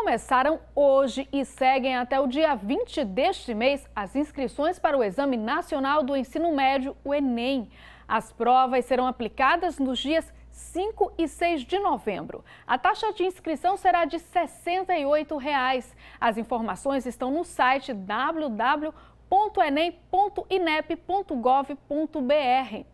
começaram hoje e seguem até o dia 20 deste mês as inscrições para o Exame Nacional do Ensino Médio, o Enem. As provas serão aplicadas nos dias 5 e 6 de novembro. A taxa de inscrição será de R$ 68,00. Reais. As informações estão no site www.enem.inep.gov.br.